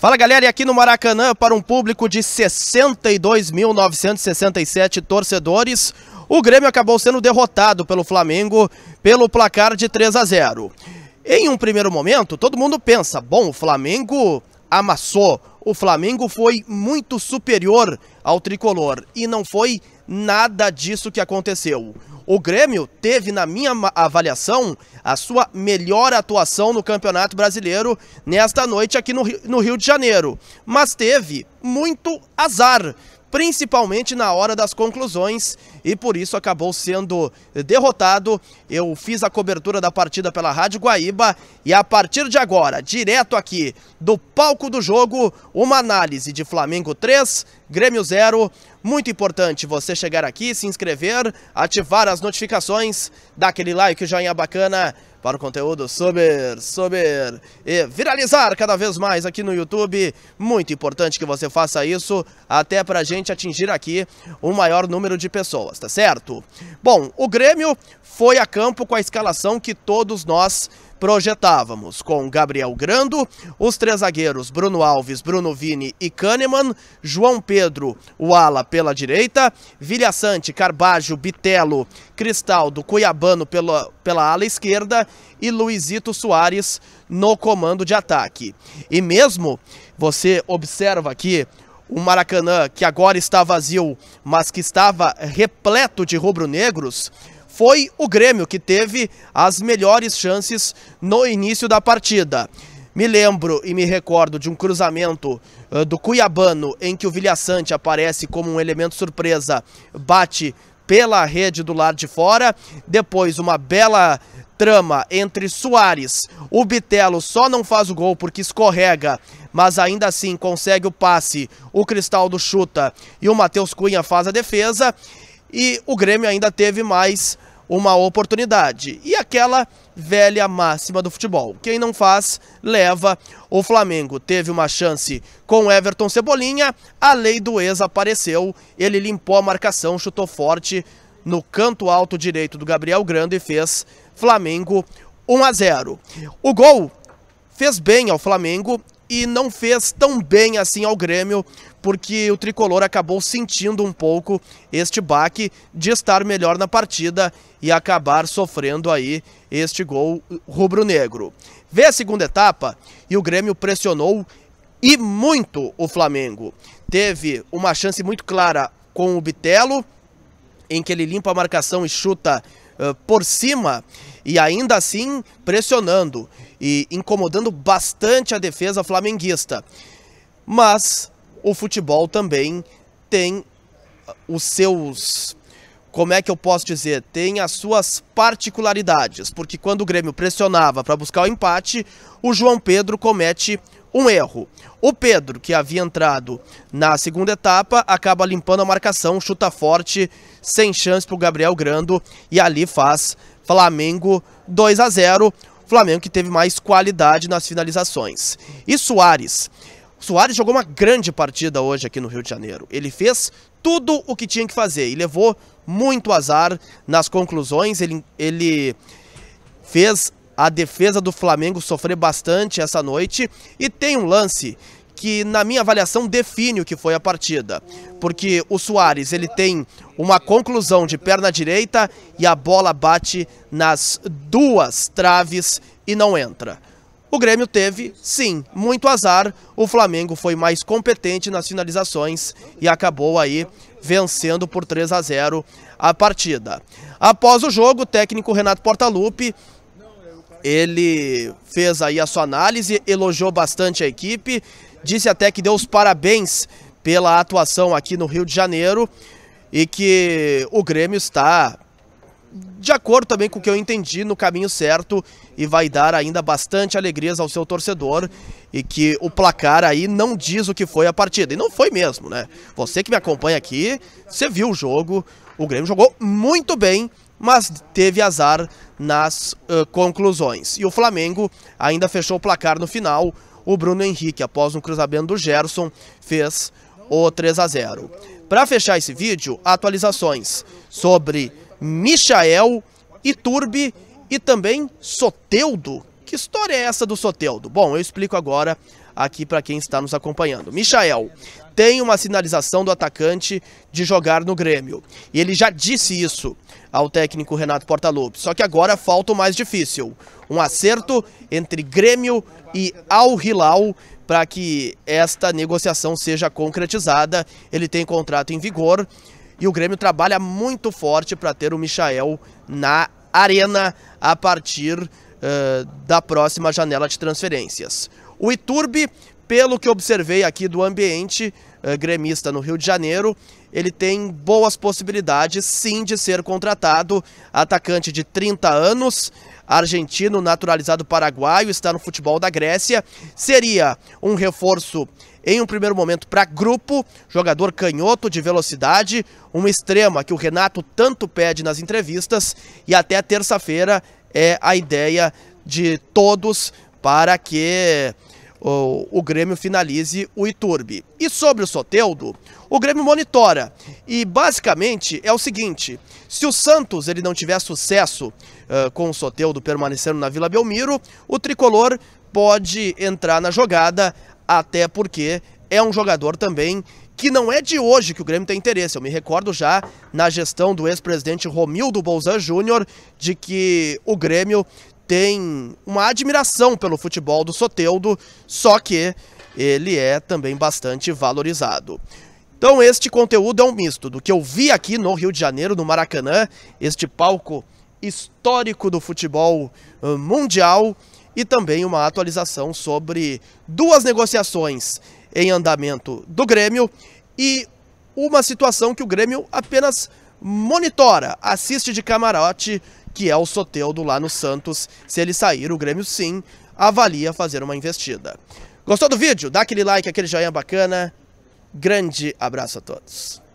Fala galera, e aqui no Maracanã, para um público de 62.967 torcedores, o Grêmio acabou sendo derrotado pelo Flamengo pelo placar de 3 a 0. Em um primeiro momento, todo mundo pensa: bom, o Flamengo amassou, o Flamengo foi muito superior ao tricolor e não foi nada disso que aconteceu. O Grêmio teve, na minha avaliação, a sua melhor atuação no Campeonato Brasileiro nesta noite aqui no Rio, no Rio de Janeiro, mas teve muito azar, principalmente na hora das conclusões, e por isso acabou sendo derrotado. Eu fiz a cobertura da partida pela Rádio Guaíba e a partir de agora, direto aqui do palco do jogo, uma análise de Flamengo 3, Grêmio Zero. Muito importante você chegar aqui, se inscrever, ativar as notificações, dar aquele like, joinha bacana para o conteúdo subir, subir e viralizar cada vez mais aqui no YouTube. Muito importante que você faça isso, até para a gente atingir aqui o um maior número de pessoas, tá certo? Bom, o Grêmio foi a campo com a escalação que todos nós projetávamos com Gabriel Grando, os três zagueiros Bruno Alves, Bruno Vini e Kahneman, João Pedro, o ala pela direita, Vilha Sante, Carbajo, Bitelo, Cristaldo, Cuiabano pela, pela ala esquerda e Luizito Soares no comando de ataque. E mesmo você observa aqui o Maracanã, que agora está vazio, mas que estava repleto de rubro-negros, foi o Grêmio que teve as melhores chances no início da partida. Me lembro e me recordo de um cruzamento uh, do Cuiabano em que o Vilhaçante aparece como um elemento surpresa, bate pela rede do lado de fora. Depois, uma bela trama entre Soares. O Bitelo só não faz o gol porque escorrega, mas ainda assim consegue o passe. O Cristaldo chuta e o Matheus Cunha faz a defesa. E o Grêmio ainda teve mais uma oportunidade. E aquela velha máxima do futebol: quem não faz, leva. O Flamengo teve uma chance com Everton Cebolinha, a lei do ex apareceu, ele limpou a marcação, chutou forte no canto alto direito do Gabriel Grande e fez Flamengo 1 a 0. O gol fez bem ao Flamengo e não fez tão bem assim ao Grêmio, porque o tricolor acabou sentindo um pouco este baque de estar melhor na partida e acabar sofrendo aí este gol rubro-negro. Vê a segunda etapa e o Grêmio pressionou e muito o Flamengo. Teve uma chance muito clara com o Bitelo, em que ele limpa a marcação e chuta uh, por cima e ainda assim pressionando e incomodando bastante a defesa flamenguista. Mas o futebol também tem uh, os seus. Como é que eu posso dizer? Tem as suas particularidades, porque quando o Grêmio pressionava para buscar o empate, o João Pedro comete um erro. O Pedro, que havia entrado na segunda etapa, acaba limpando a marcação, chuta forte, sem chance para o Gabriel Grando e ali faz Flamengo 2 a 0. Flamengo que teve mais qualidade nas finalizações. E Soares? Soares jogou uma grande partida hoje aqui no Rio de Janeiro. Ele fez tudo o que tinha que fazer e levou muito azar nas conclusões. Ele, ele fez a defesa do Flamengo sofrer bastante essa noite e tem um lance que, na minha avaliação, define o que foi a partida. Porque o Soares ele tem uma conclusão de perna direita e a bola bate nas duas traves e não entra. O Grêmio teve, sim, muito azar. O Flamengo foi mais competente nas finalizações e acabou aí vencendo por 3 a 0 a partida. Após o jogo, o técnico Renato Portaluppi ele fez aí a sua análise, elogiou bastante a equipe, Disse até que deu os parabéns pela atuação aqui no Rio de Janeiro e que o Grêmio está, de acordo também com o que eu entendi, no caminho certo e vai dar ainda bastante alegrias ao seu torcedor e que o placar aí não diz o que foi a partida. E não foi mesmo, né? Você que me acompanha aqui, você viu o jogo, o Grêmio jogou muito bem, mas teve azar nas uh, conclusões. E o Flamengo ainda fechou o placar no final, o Bruno Henrique, após um cruzamento do Gerson, fez o 3 a 0. Para fechar esse vídeo, atualizações sobre Michael, Iturbe e também Soteudo. Que história é essa do Soteudo? Bom, eu explico agora aqui para quem está nos acompanhando. Michael tem uma sinalização do atacante de jogar no Grêmio. E ele já disse isso ao técnico Renato Portaluppi. Só que agora falta o mais difícil, um acerto entre Grêmio e Al Hilal para que esta negociação seja concretizada. Ele tem contrato em vigor e o Grêmio trabalha muito forte para ter o Michael na arena a partir uh, da próxima janela de transferências. O Iturbe, pelo que observei aqui do ambiente, eh, gremista no Rio de Janeiro, ele tem boas possibilidades sim de ser contratado. Atacante de 30 anos, argentino, naturalizado paraguaio, está no futebol da Grécia. Seria um reforço em um primeiro momento para grupo, jogador canhoto de velocidade, uma extrema que o Renato tanto pede nas entrevistas e até terça-feira é a ideia de todos para que o, o Grêmio finalize o Iturbe. E sobre o Soteldo, o Grêmio monitora. E basicamente é o seguinte: se o Santos ele não tiver sucesso uh, com o Soteldo permanecendo na Vila Belmiro, o tricolor pode entrar na jogada, até porque é um jogador também que não é de hoje que o Grêmio tem interesse. Eu me recordo já na gestão do ex-presidente Romildo Bolzan Júnior de que o Grêmio tem uma admiração pelo futebol do Soteudo, só que ele é também bastante valorizado. Então este conteúdo é um misto do que eu vi aqui no Rio de Janeiro, no Maracanã, este palco histórico do futebol eh, mundial, e também uma atualização sobre duas negociações em andamento do Grêmio e uma situação que o Grêmio apenas monitora, assiste de camarote que é o Soteudo lá no Santos. Se ele sair, o Grêmio sim avalia fazer uma investida. Gostou do vídeo? Dá aquele like, aquele joinha bacana. Grande abraço a todos.